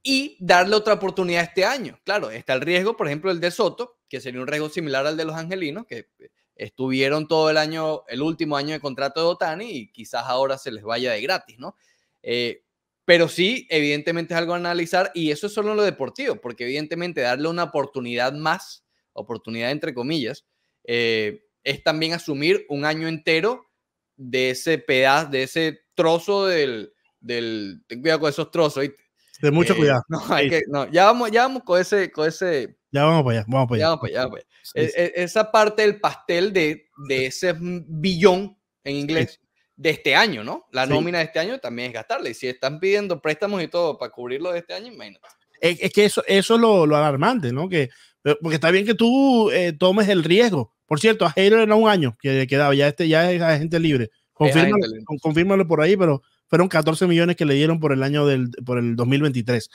Y darle otra oportunidad este año. Claro, está el riesgo, por ejemplo, el de Soto, que sería un riesgo similar al de los angelinos, que estuvieron todo el año, el último año de contrato de Otani y quizás ahora se les vaya de gratis, ¿no? Eh, pero sí, evidentemente es algo a analizar y eso es solo en lo deportivo, porque evidentemente darle una oportunidad más, oportunidad entre comillas, eh, es también asumir un año entero de ese pedazo, de ese trozo del, del, ten cuidado con esos trozos, de mucho cuidado. No, hay que, no, ya vamos, ya vamos con ese, con ese. Ya vamos para allá, vamos para allá. vamos para allá, pues. e, e, Esa parte del pastel de, de ese billón en inglés de este año, ¿no? La nómina de este año también es gastarle, Y si están pidiendo préstamos y todo para cubrirlo de este año, imagínate. Es, es que eso, eso es lo, alarmante, ¿no? Que, porque está bien que tú eh, tomes el riesgo. Por cierto, a le era un año que quedaba, ya este ya es gente libre. Confírmalo, confírmalo por ahí, pero fueron 14 millones que le dieron por el año del por el 2023.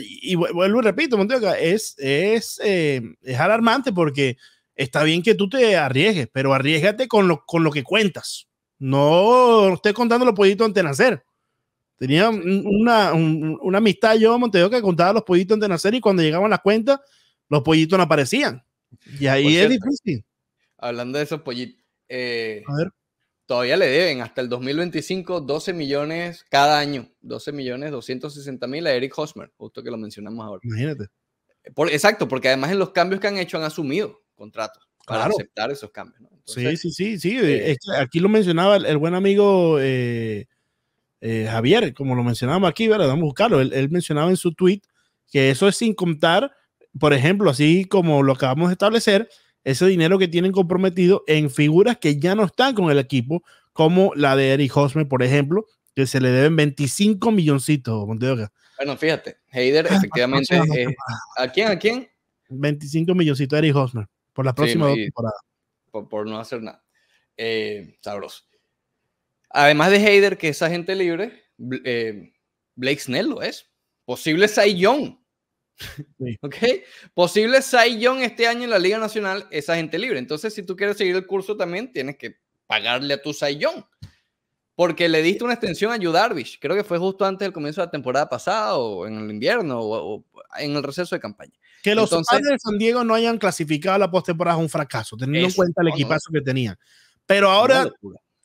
Y, vuelvo y repito, es, es, eh, es alarmante porque está bien que tú te arriesgues, pero arriesgate con lo, con lo que cuentas. No estés contando los pollitos antes de nacer. Tenía una, una amistad yo, Monteoca, que contaba los pollitos antes de nacer y cuando llegaban las cuentas, los pollitos no aparecían. Y ahí es difícil. Hablando de esos pollitos, eh, A ver todavía le deben hasta el 2025 12 millones cada año, 12 millones 260 mil a Eric Hosmer, justo que lo mencionamos ahora. Imagínate. Por, exacto, porque además en los cambios que han hecho han asumido contratos para aceptar esos cambios. sí, sí, sí, eh, sí. aquí lo mencionaba el, buen amigo eh, eh, Javier, como lo mencionábamos aquí, ¿verdad? Vamos a buscarlo. él, mencionaba en su tweet que eso es sin contar, por ejemplo, así como lo acabamos de establecer, ese dinero que tienen comprometido en figuras que ya no están con el equipo, como la de Eric Hosmer, por ejemplo, que se le deben 25 milloncitos, Bueno, fíjate, Heider ah, efectivamente. Eh, ¿A quién? ¿A quién? 25 milloncitos Eric Hosmer por la próxima temporada. Por, no hacer nada. Eh, sabroso. Además de Heider, que es agente libre, eh, Blake Snell lo es. Posible Sai Sí. [LAUGHS] ¿Ok? Posible Saiyón este año en la Liga Nacional, es agente libre. Entonces, si tú quieres seguir el curso también, tienes que pagarle a tu Saiyón. Porque le diste una extensión a Yudarvish. Creo que fue justo antes del comienzo de la temporada pasada, o en el invierno, o, en el receso de campaña. Que los Entonces, padres de San Diego no hayan clasificado a la postemporada es un fracaso, teniendo en cuenta el equipazo que tenían. Pero ahora,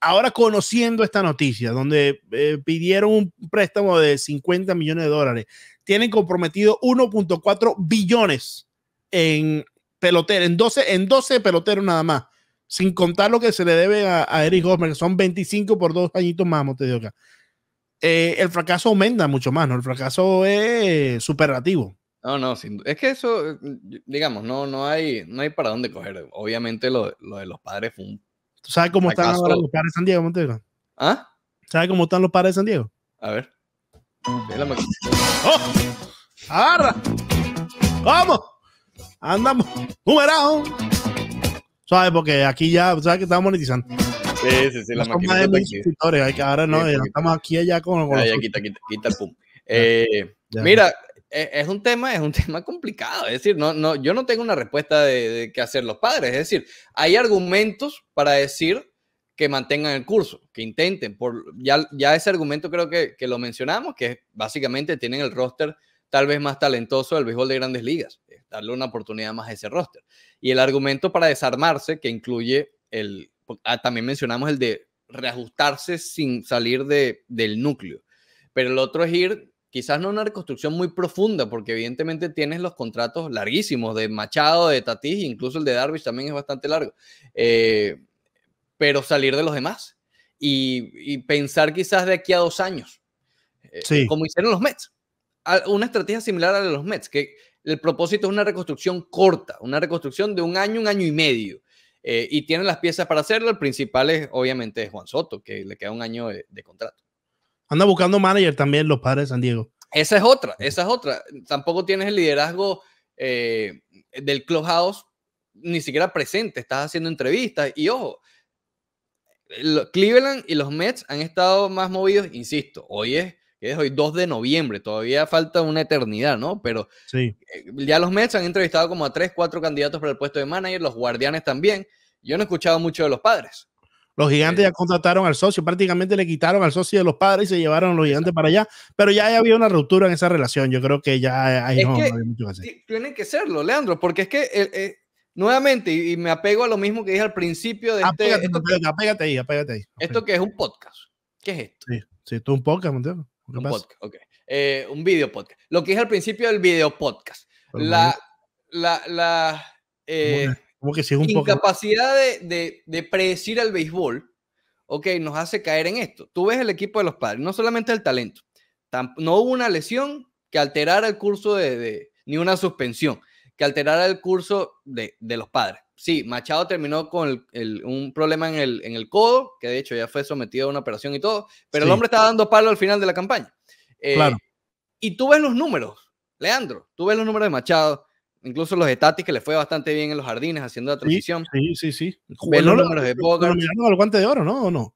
ahora conociendo esta noticia, donde eh, pidieron un préstamo de 50 millones de dólares, tienen comprometido 1.4 billones en pelotero, en 12, en 12 peloteros nada más, sin contar lo que se le debe a, a Eric Hosmer, que son 25 por 2 añitos más, te digo acá. Eh, el fracaso aumenta mucho más, ¿no? El fracaso es superlativo. No, no, es que eso, mm, digamos, no, no, hay, no hay para dónde coger. Obviamente lo, de los padres fue un... ¿Tú sabes cómo están los padres de San Diego, Montero? ¿Ah? ¿Sabes cómo están los padres de San Diego? A ver. ¡Oh! ¡Agarra! ¡Vamos! Andamos. ¡Numerado! ¿Sabes? Porque aquí ya, ¿sabes que estamos monetizando? Sí, sí, sí, la máquina de aquí. Hay que, ahora no, estamos aquí allá con, con ah, ya, quita, quita, quita el pum. Eh, mira, eh, es un tema, es un [LAUGHS] tema complicado. Es decir, no, no, yo no tengo una respuesta de, de qué hacer los padres. Es decir, hay argumentos para decir que mantengan el curso, que intenten. Por, ya, ese argumento creo que, lo mencionamos, que básicamente tienen el roster tal vez más talentoso del béisbol de grandes ligas, darle una oportunidad más a ese roster. Y el argumento para desarmarse, que incluye el, ah, también mencionamos el de reajustarse sin salir del núcleo, pero el otro es ir quizás no una reconstrucción muy profunda, porque evidentemente tienes los contratos larguísimos de Machado, de Tatís, incluso el de Darvish también es bastante largo. Eh, pero salir de los demás y, pensar quizás de aquí a dos años, eh, como hicieron los Mets. Una estrategia similar a la de los Mets, que el propósito es una reconstrucción corta, una reconstrucción de un año, un año y medio. Eh, y tienen las piezas para hacerlo. El principal es, obviamente, Juan Soto, que le queda un año de, contrato. Anda buscando manager también los padres de San Diego. Esa es otra, esa es otra. Tampoco tienes el liderazgo eh, del clubhouse ni siquiera presente. Estás haciendo entrevistas y ojo, Cleveland y los Mets han estado más movidos, insisto, hoy es, es hoy 2 de noviembre, todavía falta una eternidad, ¿no? Pero eh, ya los Mets han entrevistado como a 3, 4 candidatos para el puesto de manager, los guardianes también. Yo no he escuchado mucho de los padres. Los gigantes eh. ya contrataron al socio, prácticamente le quitaron al socio de los padres y se llevaron a los gigantes para allá, pero ya había una ruptura en esa relación, yo creo que ya hay mucho que hacer. Tiene que serlo, Leandro, porque es que... Eh, nuevamente, y, me apego a lo mismo que dije al principio de este Esto ahí, apégate ahí. Esto que es un podcast. ¿Qué es esto? Sí, sí un podcast, ¿me Un podcast, eh, un video podcast. Lo que dije al principio del video podcast. la, la, eh, que si incapacidad de, de, predecir al béisbol, ok, nos hace caer en esto. Tú ves el equipo de los padres, no solamente el talento. no hubo una lesión que alterara el curso de ni una suspensión que alterara el curso de, los padres. Sí, Machado terminó con un problema en el, en el codo, que de hecho ya fue sometido a una operación y todo, pero el hombre estaba dando palo al final de la campaña. Eh, claro. Y tú ves los números, Leandro, tú ves los números de Machado, incluso los estatis que le fue bastante bien en los jardines haciendo la transición. Sí, sí, sí. Ves los números de Bogart. al guante de oro, ¿no?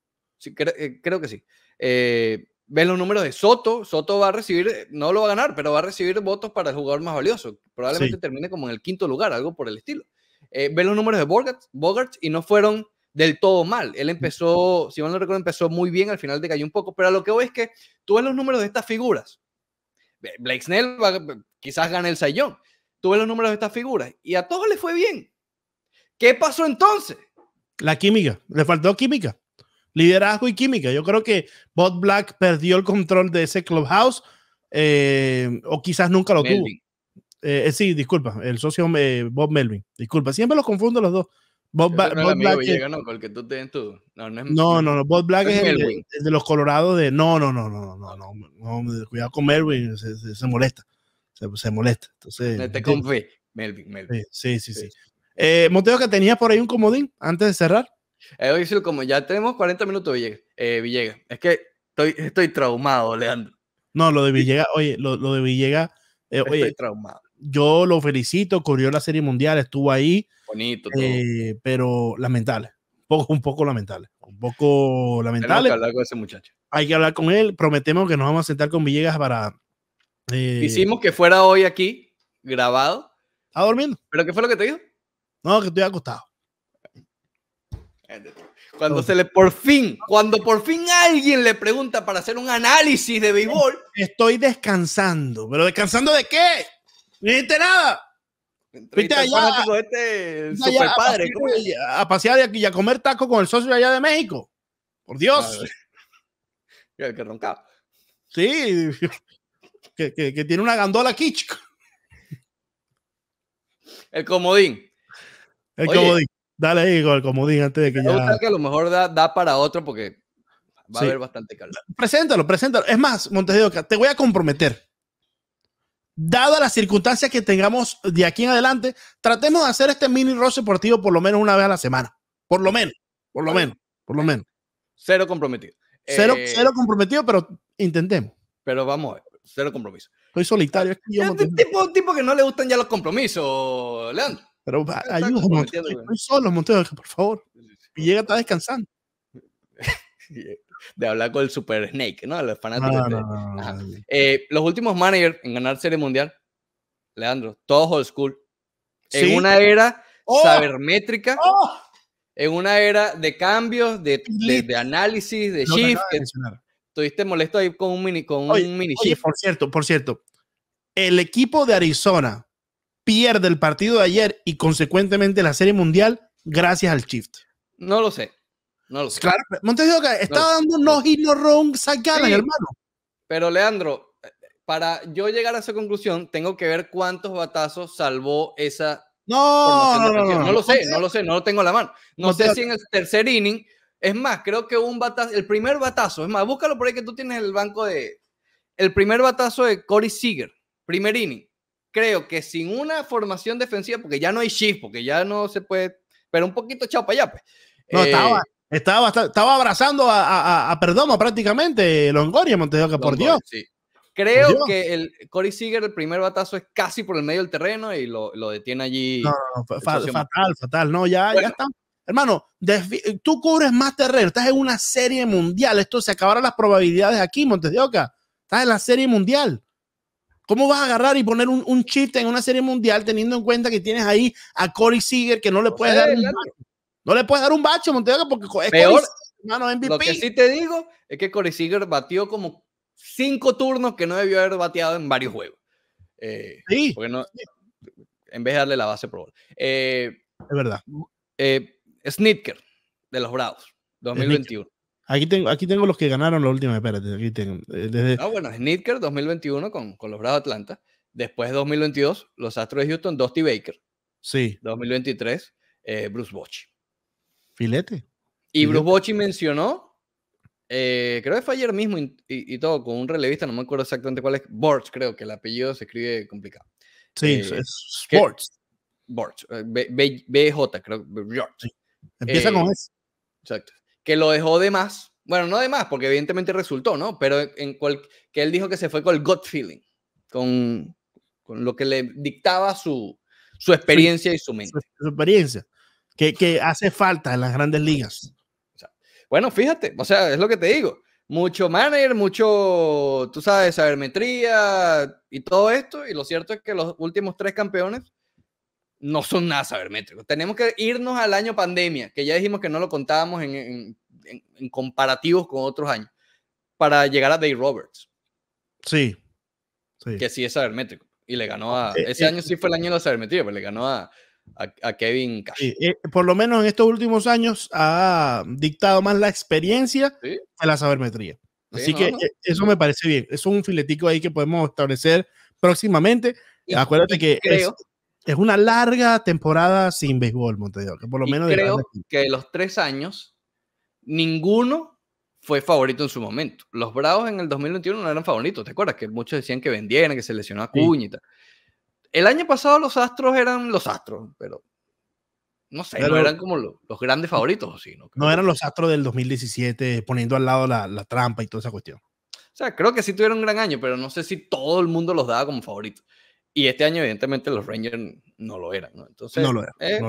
Eh, creo que sí. Eh, Ves los números de Soto. Soto va a recibir, no lo va a ganar, pero va a recibir votos para el jugador más valioso. Probablemente termine como en el quinto lugar, algo por el estilo. Eh, los números de Bogart, Bogart y no fueron del todo mal. Él empezó, si mal no recuerdo, empezó muy bien, al final decayó un poco, pero lo que voy es que tú ves los números de estas figuras. Blake Snell quizás gane el sayón. Tú los números de estas figuras y a todos les fue bien. ¿Qué pasó entonces? La química, le faltó química liderazgo y química. Yo creo que Bob Black perdió el control de ese clubhouse eh, o quizás nunca lo tuvo. Eh, eh, sí, disculpa, el socio Bob Melvin. Disculpa, siempre los confundo los dos. Bob, Black. no, No, no, Bob Black es, el, de los colorados de. No, no, no, no, no, no, no cuidado con Melvin, se, molesta. Se, molesta. te Melvin, Melvin. Sí, sí, sí. sí. sí. Monteo, que tenías por ahí un comodín antes de cerrar. Eh, como ya tenemos 40 minutos, eh, Villegas. Es que estoy, estoy traumado, Leandro. No, lo de Villegas, oye, lo, de Villegas. Eh, oye. estoy traumado. Yo lo felicito, corrió la Serie Mundial, estuvo ahí. Bonito, todo. pero lamentable. Un poco, un poco lamentable. Un poco lamentable. Hay que hablar con ese muchacho. Hay que hablar con él. Prometemos que nos vamos a sentar con Villegas para. Hicimos que fuera hoy aquí, grabado. ¿Está durmiendo? ¿Pero qué fue lo que te dijo? No, que estoy acostado. Cuando se le por fin, cuando por fin alguien le pregunta para hacer un análisis de béisbol. Estoy descansando, pero descansando de qué? No hiciste nada. Este, Viste allá, este a, pasear, de aquí y, a, comer taco con el socio allá de México. Por Dios. Que, que roncaba. Sí, [LAUGHS] que, tiene una gandola aquí, El comodín. El comodín. Dale Igor, como dije antes de que ya. que a lo mejor da, para otro porque va a haber bastante calor. Preséntalo, preséntalo. Es más, Montes de te voy a comprometer. Dada las circunstancias que tengamos de aquí en adelante, tratemos de hacer este mini roce deportivo por lo menos una vez a la semana. Por lo menos, por lo menos, por lo menos. Cero comprometido. Cero, eh, comprometido, pero intentemos. Pero vamos cero compromiso. Soy solitario. es un tipo, tipo que no le gustan ya los compromisos, Leandro. Pero ayúdanos. Estoy solo, Montejo, por favor. Y llega está descansando. [LAUGHS] de hablar con el Super Snake, ¿no? Los fanáticos. Eh, los últimos managers en ganar Serie Mundial, Leandro, todos old school. En una era ¡Oh! sabermétrica, ¡Oh! en una era de cambios, de, análisis, de shift. Estuviste molesto ahí con un mini, con un mini Por cierto, por cierto, el equipo de Arizona pierde el partido de ayer y consecuentemente la Serie Mundial gracias al shift? No lo sé. No lo sé. Claro, Montes Oca estaba dando unos no, wrong Pero Leandro, para yo llegar a esa conclusión, tengo que ver cuántos batazos salvó esa. No, no, no, no, lo sé, no lo sé, no lo tengo en la mano. No sé si en el tercer inning, es más, creo que un batazo, el primer batazo, es más, búscalo por ahí que tú tienes el banco de. El primer batazo de Cory Seager, primer inning creo que sin una formación defensiva, porque ya no hay shift, porque ya no se puede, pero un poquito chao para allá. Pues. Eh, estaba, estaba, estaba, abrazando a, a, a Perdomo prácticamente Longoria, Oca, por Dios. Creo que el Corey Seager, el primer batazo es casi por el medio del terreno y lo, detiene allí. No, fatal, fatal. No, ya, ya está. Hermano, tú cubres más terreno, estás en una serie mundial. Esto se acabaron las probabilidades aquí, Montes de Oca. Estás en la serie mundial. ¿Cómo vas a agarrar y poner un, un en una serie mundial teniendo en cuenta que tienes ahí a Corey Seager que no le puedes dar un bacho? No le puedes dar un bacho, Montevideo, porque es Peor, Lo que sí te digo es que Corey Seager batió como cinco turnos que no debió haber bateado en varios juegos. Eh, sí. Porque no, en vez de darle la base pro eh, es verdad. Eh, Snitker, de los Bravos, 2021. Aquí tengo, aquí tengo los que ganaron la última, espérate, aquí tengo. Eh, desde... Ah, bueno, Snitker 2021 con, con los Bravos de Atlanta. Después 2022, los Astros de Houston, Dusty Baker. Sí. 2023, eh, Bruce Bochy. Filete. Y Bruce Bochy mencionó, eh, creo que fue ayer mismo y, todo, con un relevista, no me acuerdo exactamente cuál es, Borch, creo que el apellido se escribe complicado. Sí, es Sports. Borch, BJ, creo. Empieza con S. Exacto que lo dejó de más. Bueno, no de más, porque evidentemente resultó, ¿no? Pero en cual, que él dijo que se fue con el gut feeling, con, con lo que le dictaba su, su experiencia y su mente. Su, experiencia, que, que, hace falta en las grandes ligas. Bueno, fíjate, o sea, es lo que te digo. Mucho manager, mucho, tú sabes, sabermetría y todo esto. Y lo cierto es que los últimos tres campeones no son nada sabermétricos. Tenemos que irnos al año pandemia, que ya dijimos que no lo contábamos en, comparativos con otros años, para llegar a Dave Roberts. Sí. Que sí es sabermétrico. Y le ganó a... ese eh, año sí fue el año de la sabermetría, pero pues le ganó a, Kevin Cash. Eh, por lo menos en estos últimos años ha dictado más la experiencia a la sabermetría. Así que eh, eso me parece bien. Es un filetico ahí que podemos establecer próximamente. Acuérdate que creo, es una larga temporada sin béisbol, Montevideo, que por lo menos... Creo que de los tres años, ninguno fue favorito en su momento. Los Bravos en el 2021 no eran favoritos, ¿te acuerdas? Que muchos decían que vendieran, que se lesionó a y tal. El año pasado los Astros eran los Astros, pero no sé, no eran como los, grandes favoritos, ¿no? eran los Astros del 2017 poniendo al lado la, la trampa y toda esa cuestión. O sea, creo que sí tuvieron un gran año, pero no sé si todo el mundo los daba como favoritos. Y este año, evidentemente, los Rangers no lo eran, ¿no? Entonces, lo eh, es,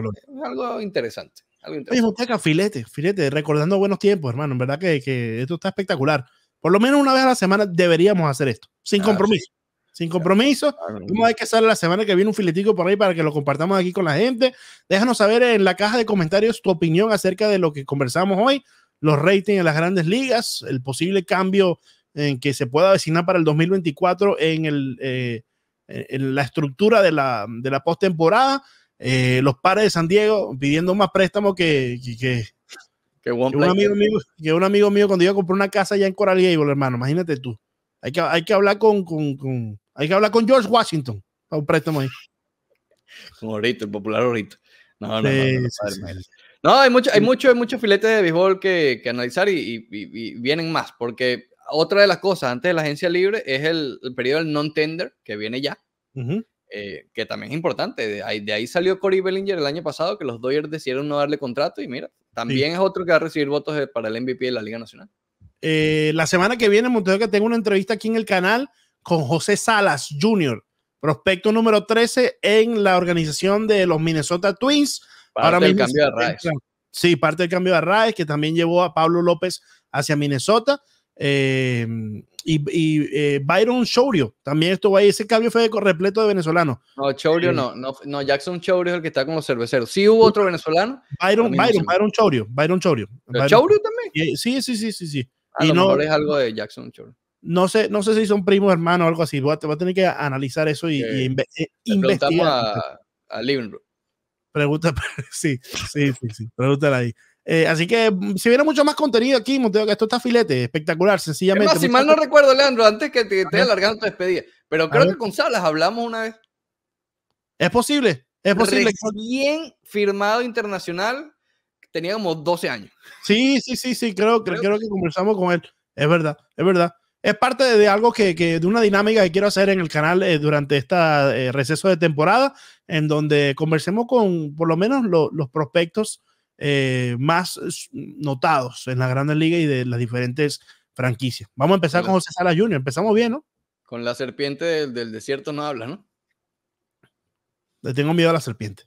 algo interesante. Me Oye, filete, filete, recordando buenos tiempos, hermano. En verdad que, esto está espectacular. Por lo menos una vez a la semana deberíamos hacer esto, sin ah, compromiso. Sin compromiso, ¿Cómo hay que hacer la semana que viene un filetico por ahí para que lo compartamos aquí con la gente. Déjanos saber en la caja de comentarios tu opinión acerca de lo que conversamos hoy, los ratings en las grandes ligas, el posible cambio en que se pueda designar para el 2024 en el eh, eh, en la estructura de la, de la postemporada. Eh, los pares de San Diego pidiendo más préstamo que, un, amigo mío, cuando iba a comprar una casa ya en Coral Gable, hermano, imagínate tú. Hay que, hay que hablar con, hay que hablar con George Washington para un préstamo ahí. Un el popular Orito. No, no, no, no, hay mucho, hay mucho, hay muchos filetes de béisbol que, analizar y, y vienen más, porque otra de las cosas antes de la agencia libre es el, periodo del non-tender que viene ya, eh, que también es importante. De ahí, salió Corey Bellinger el año pasado, que los Dodgers decidieron no darle contrato y mira, también es otro que va a recibir votos para el MVP de la Liga Nacional. Eh, la semana que viene, Montero, que tengo una entrevista aquí en el canal con José Salas Jr., prospecto número 13 en la organización de los Minnesota Twins. Parte del cambio de raíz. Sí, parte del cambio de raíz que también llevó a Pablo López hacia Minnesota. Eh, y, eh, Byron Chourio, también estuvo ahí. Ese cambio fue repleto de venezolanos. No, Chourio eh, no, no, Jackson Chourio es el que está con los cerveceros. Sí hubo otro venezolano. Byron, Byron, Byron Chourio, Byron Chourio. Byron. también? Sí, sí, sí, sí, sí. Ah, a y lo no, mejor es algo de Jackson Chourio. No sé, no sé si son primos, hermanos o algo así. Va a, a, tener que analizar eso y, y investigar. A, a [LAUGHS] sí, sí, sí, sí, pregúntale ahí. Eh, así que mm, si viene mucho más contenido aquí, Monteo, que esto está filete, espectacular, sencillamente. si mal no recuerdo, Leandro, antes que te esté alargando tu despedida, pero creo que con Salas hablamos una vez. Es posible, es posible. Bien firmado internacional, tenía como 12 años. Sí, sí, sí, sí, creo, creo, que conversamos con él. Es verdad, es verdad. Es parte de, algo que, que, de una dinámica que quiero hacer en el canal eh, durante este receso de temporada, en donde conversemos con por lo menos los prospectos eh, más notados en la Grandes Liga y de las diferentes franquicias. Vamos a empezar con, José Sala Jr. Empezamos bien, ¿no? Con la serpiente del desierto no habla, ¿no? Le tengo miedo a la serpiente.